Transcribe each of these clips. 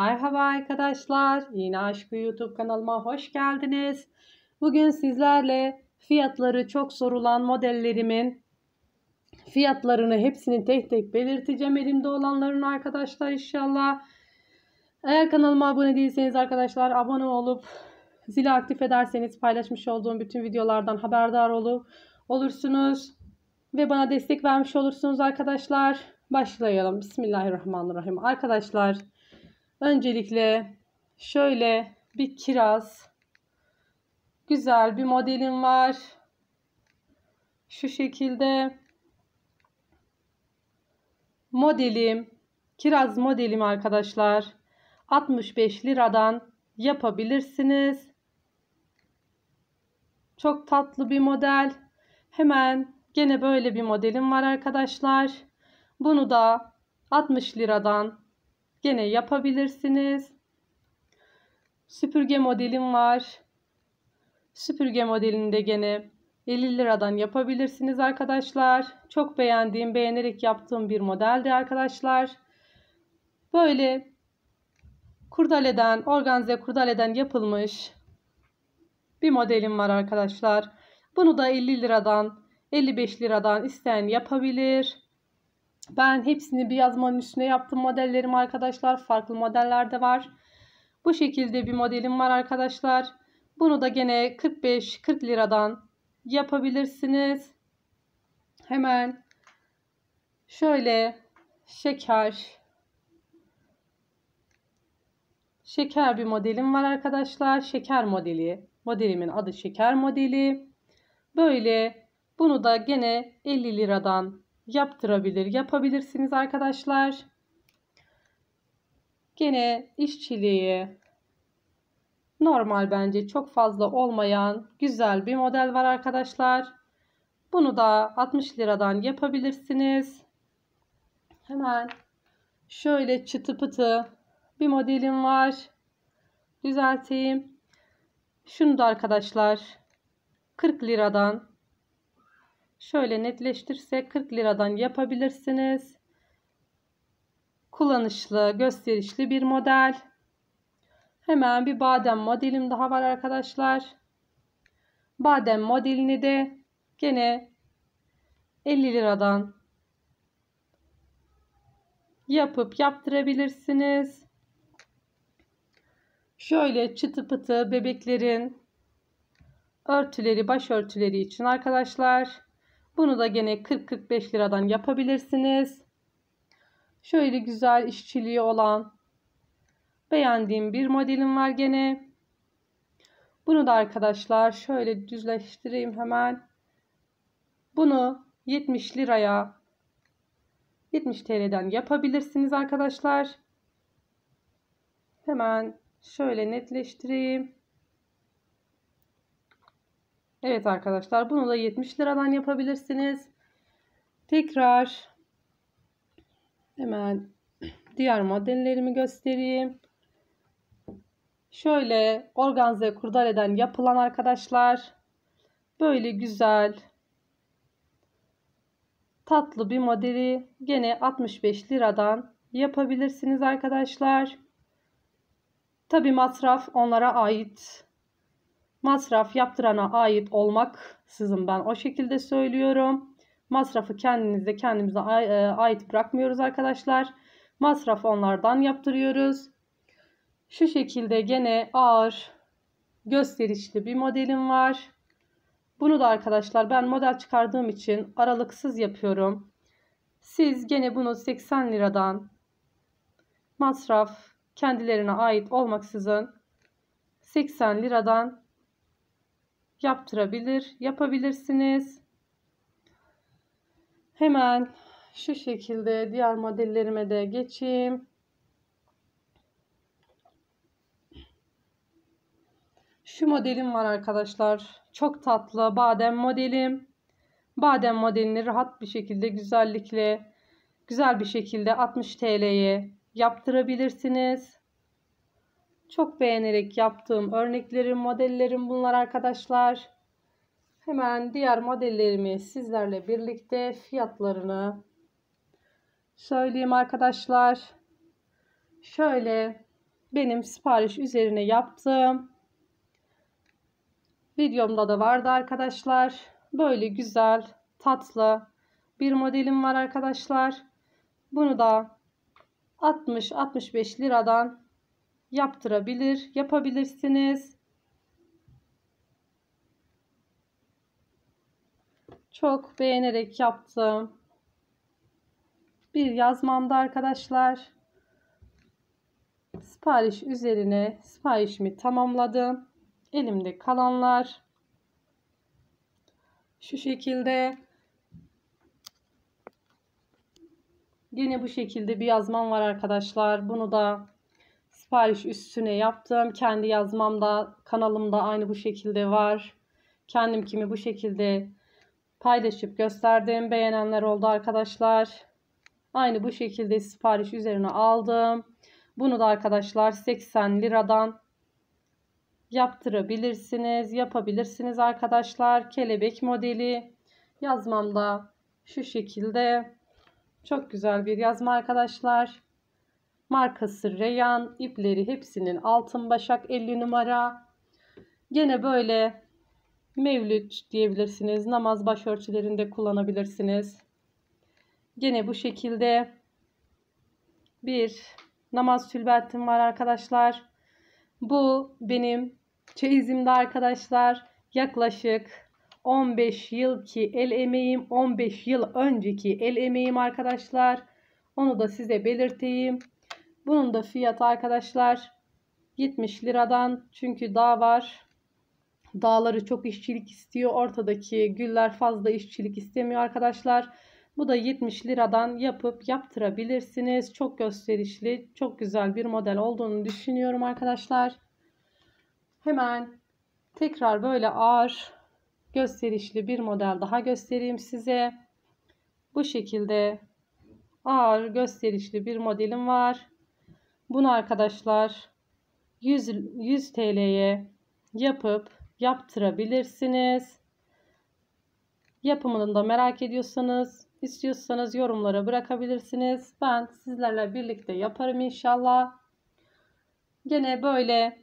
Merhaba arkadaşlar. Yine Aşkı YouTube kanalıma hoş geldiniz. Bugün sizlerle fiyatları çok sorulan modellerimin fiyatlarını hepsini tek tek belirteceğim elimde olanların arkadaşlar inşallah. Eğer kanalıma abone değilseniz arkadaşlar abone olup zili aktif ederseniz paylaşmış olduğum bütün videolardan haberdar olup olursunuz. Ve bana destek vermiş olursunuz arkadaşlar. Başlayalım. Bismillahirrahmanirrahim. Arkadaşlar Öncelikle şöyle bir kiraz. Güzel bir modelim var. Şu şekilde modelim, kiraz modelim arkadaşlar. 65 liradan yapabilirsiniz. Çok tatlı bir model. Hemen gene böyle bir modelim var arkadaşlar. Bunu da 60 liradan Gene yapabilirsiniz. Süpürge modelim var. Süpürge modelinde gene 50 liradan yapabilirsiniz arkadaşlar. Çok beğendiğim, beğenerek yaptığım bir modeldi arkadaşlar. Böyle kurdaleden, organize kurdaleden yapılmış bir modelim var arkadaşlar. Bunu da 50 liradan, 55 liradan isteyen yapabilir. Ben hepsini bir yazmanın üstüne yaptım modellerim arkadaşlar. Farklı modeller de var. Bu şekilde bir modelim var arkadaşlar. Bunu da gene 45-40 liradan yapabilirsiniz. Hemen şöyle şeker şeker bir modelim var arkadaşlar. Şeker modeli. Modelimin adı şeker modeli. Böyle bunu da gene 50 liradan yaptırabilir, yapabilirsiniz arkadaşlar. Gene işçiliği normal bence çok fazla olmayan güzel bir model var arkadaşlar. Bunu da 60 liradan yapabilirsiniz. Hemen şöyle çıtı pıtı bir modelim var. Düzelteyim. Şunu da arkadaşlar 40 liradan Şöyle netleştirsek 40 liradan yapabilirsiniz. Kullanışlı, gösterişli bir model. Hemen bir badem modelim daha var arkadaşlar. Badem modelini de gene 50 liradan yapıp yaptırabilirsiniz. Şöyle çıtı pıtı bebeklerin örtüleri, başörtüleri için arkadaşlar bunu da gene 40-45 liradan yapabilirsiniz. Şöyle güzel işçiliği olan beğendiğim bir modelim var gene. Bunu da arkadaşlar şöyle düzleştireyim hemen. Bunu 70 liraya 70 TL'den yapabilirsiniz arkadaşlar. Hemen şöyle netleştireyim. Evet arkadaşlar bunu da 70 liradan yapabilirsiniz. Tekrar hemen diğer modellerimi göstereyim. Şöyle organize kurdaleden yapılan arkadaşlar böyle güzel tatlı bir modeli gene 65 liradan yapabilirsiniz arkadaşlar. Tabi masraf onlara ait masraf yaptırana ait olmak sizin ben o şekilde söylüyorum. Masrafı kendinize kendimize e, ait bırakmıyoruz arkadaşlar. Masraf onlardan yaptırıyoruz. Şu şekilde gene ağır gösterişli bir modelim var. Bunu da arkadaşlar ben model çıkardığım için aralıksız yapıyorum. Siz gene bunu 80 liradan masraf kendilerine ait olmaksızın 80 liradan yaptırabilir, yapabilirsiniz. Hemen şu şekilde diğer modellerime de geçeyim. Şu modelim var arkadaşlar. Çok tatlı badem modelim. Badem modelini rahat bir şekilde güzellikle güzel bir şekilde 60 TL'ye yaptırabilirsiniz. Çok beğenerek yaptığım örneklerim, modellerim bunlar arkadaşlar. Hemen diğer modellerimi sizlerle birlikte fiyatlarını söyleyeyim arkadaşlar. Şöyle benim sipariş üzerine yaptığım videomda da vardı arkadaşlar. Böyle güzel, tatlı bir modelim var arkadaşlar. Bunu da 60-65 liradan yaptırabilir, yapabilirsiniz. Çok beğenerek yaptım. Bir yazmamda arkadaşlar sipariş üzerine siparişimi tamamladım. Elimde kalanlar şu şekilde Yine bu şekilde bir yazmam var arkadaşlar. Bunu da sipariş üstüne yaptım. Kendi yazmam yazmamda, kanalımda aynı bu şekilde var. Kendim kimi bu şekilde paylaşıp gösterdim. Beğenenler oldu arkadaşlar. Aynı bu şekilde sipariş üzerine aldım. Bunu da arkadaşlar 80 liradan yaptırabilirsiniz, yapabilirsiniz arkadaşlar. Kelebek modeli yazmam da şu şekilde çok güzel bir yazma arkadaşlar. Markası Reyan, ipleri hepsinin altın başak 50 numara. Gene böyle mevlüt diyebilirsiniz. Namaz başörtülerinde kullanabilirsiniz. Gene bu şekilde bir namaz tülbentim var arkadaşlar. Bu benim çeyizimde arkadaşlar yaklaşık 15 yıl ki el emeğim 15 yıl önceki el emeğim arkadaşlar. Onu da size belirteyim. Bunun da fiyatı arkadaşlar 70 liradan çünkü dağ var. Dağları çok işçilik istiyor. Ortadaki güller fazla işçilik istemiyor arkadaşlar. Bu da 70 liradan yapıp yaptırabilirsiniz. Çok gösterişli, çok güzel bir model olduğunu düşünüyorum arkadaşlar. Hemen tekrar böyle ağır gösterişli bir model daha göstereyim size. Bu şekilde ağır gösterişli bir modelim var. Bunu arkadaşlar 100, 100 TL'ye yapıp yaptırabilirsiniz. Yapımını da merak ediyorsanız, istiyorsanız yorumlara bırakabilirsiniz. Ben sizlerle birlikte yaparım inşallah. Gene böyle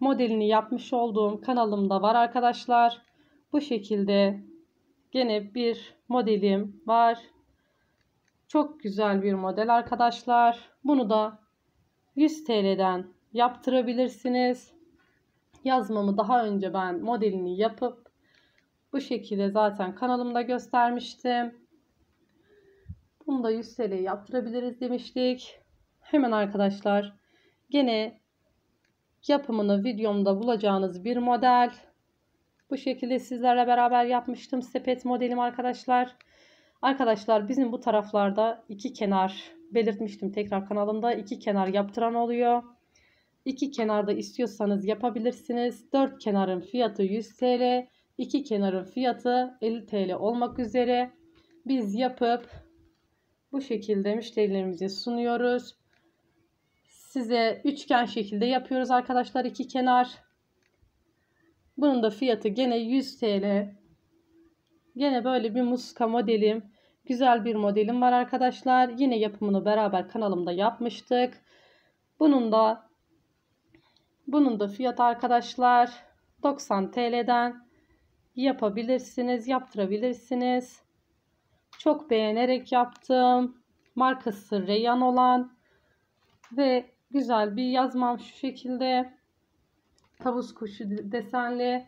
modelini yapmış olduğum kanalımda var arkadaşlar. Bu şekilde gene bir modelim var. Çok güzel bir model arkadaşlar. Bunu da 100 TL'den yaptırabilirsiniz. Yazmamı daha önce ben modelini yapıp bu şekilde zaten kanalımda göstermiştim. Bunu da 100 TL yaptırabiliriz demiştik. Hemen arkadaşlar gene yapımını videomda bulacağınız bir model. Bu şekilde sizlerle beraber yapmıştım sepet modelim arkadaşlar. Arkadaşlar bizim bu taraflarda iki kenar belirtmiştim tekrar kanalımda. iki kenar yaptıran oluyor. İki kenarda istiyorsanız yapabilirsiniz. Dört kenarın fiyatı 100 TL. iki kenarın fiyatı 50 TL olmak üzere. Biz yapıp bu şekilde müşterilerimize sunuyoruz. Size üçgen şekilde yapıyoruz arkadaşlar iki kenar. Bunun da fiyatı gene 100 TL. Gene böyle bir muska modelim güzel bir modelim var arkadaşlar. Yine yapımını beraber kanalımda yapmıştık. Bunun da bunun da fiyatı arkadaşlar 90 TL'den yapabilirsiniz, yaptırabilirsiniz. Çok beğenerek yaptım. Markası Reyan olan ve güzel bir yazmam şu şekilde. Tavus kuşu desenli.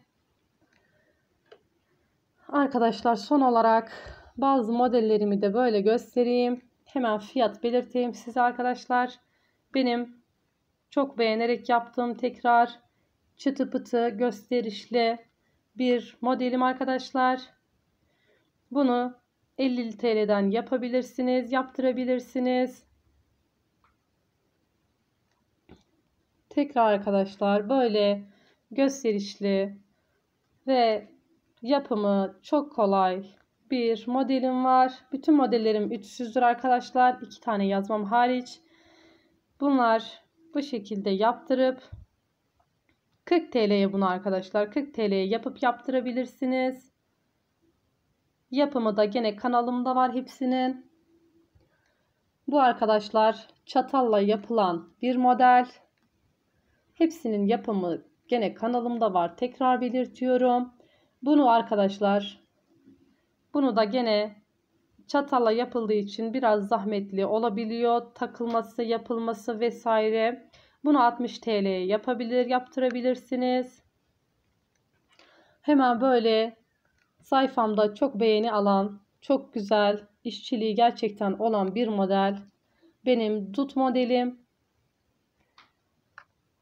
Arkadaşlar son olarak bazı modellerimi de böyle göstereyim. Hemen fiyat belirteyim size arkadaşlar. Benim çok beğenerek yaptığım tekrar çıtı pıtı gösterişli bir modelim arkadaşlar. Bunu 50 TL'den yapabilirsiniz, yaptırabilirsiniz. Tekrar arkadaşlar böyle gösterişli ve yapımı çok kolay bir modelim var. Bütün modellerim 300'dür arkadaşlar. 2 tane yazmam hariç. Bunlar bu şekilde yaptırıp 40 TL'ye bunu arkadaşlar 40 TL'ye yapıp yaptırabilirsiniz. Yapımı da gene kanalımda var hepsinin. Bu arkadaşlar çatalla yapılan bir model. Hepsinin yapımı gene kanalımda var. Tekrar belirtiyorum. Bunu arkadaşlar bunu da gene çatalla yapıldığı için biraz zahmetli olabiliyor. Takılması, yapılması vesaire. Bunu 60 TL yapabilir, yaptırabilirsiniz. Hemen böyle sayfamda çok beğeni alan, çok güzel, işçiliği gerçekten olan bir model. Benim dut modelim.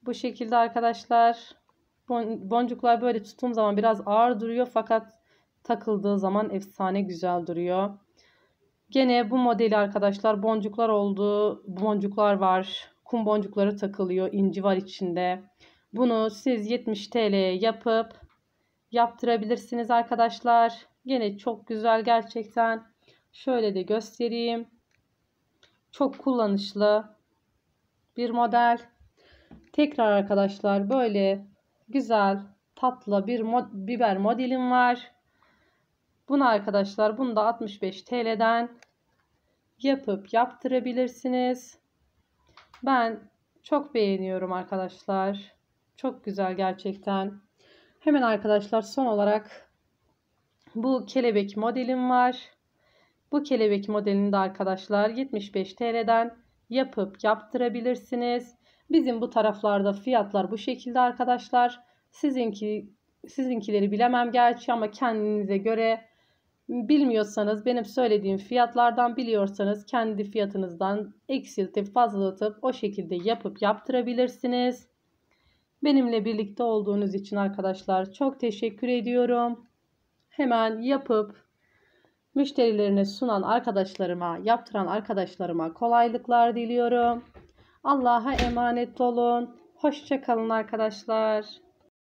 Bu şekilde arkadaşlar. Boncuklar böyle tuttuğum zaman biraz ağır duruyor fakat takıldığı zaman efsane güzel duruyor. Gene bu modeli arkadaşlar boncuklar oldu. Boncuklar var. Kum boncukları takılıyor. inci var içinde. Bunu siz 70 TL yapıp yaptırabilirsiniz arkadaşlar. Gene çok güzel gerçekten. Şöyle de göstereyim. Çok kullanışlı bir model. Tekrar arkadaşlar böyle güzel tatlı bir mod biber modelim var. Bunu arkadaşlar bunu da 65 TL'den yapıp yaptırabilirsiniz. Ben çok beğeniyorum arkadaşlar. Çok güzel gerçekten. Hemen arkadaşlar son olarak bu kelebek modelim var. Bu kelebek modelini de arkadaşlar 75 TL'den yapıp yaptırabilirsiniz. Bizim bu taraflarda fiyatlar bu şekilde arkadaşlar. Sizinki sizinkileri bilemem gerçi ama kendinize göre Bilmiyorsanız benim söylediğim fiyatlardan biliyorsanız kendi fiyatınızdan eksiltip fazlalatıp o şekilde yapıp yaptırabilirsiniz. Benimle birlikte olduğunuz için arkadaşlar çok teşekkür ediyorum. Hemen yapıp müşterilerine sunan arkadaşlarıma, yaptıran arkadaşlarıma kolaylıklar diliyorum. Allah'a emanet olun. Hoşçakalın arkadaşlar.